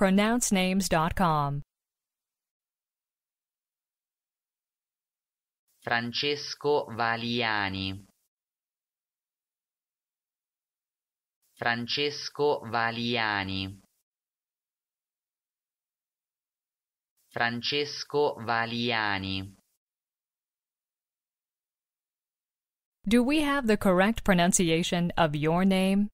pronouncenames.com. Francesco Valiani Francesco Valiani Francesco Valiani Do we have the correct pronunciation of your name?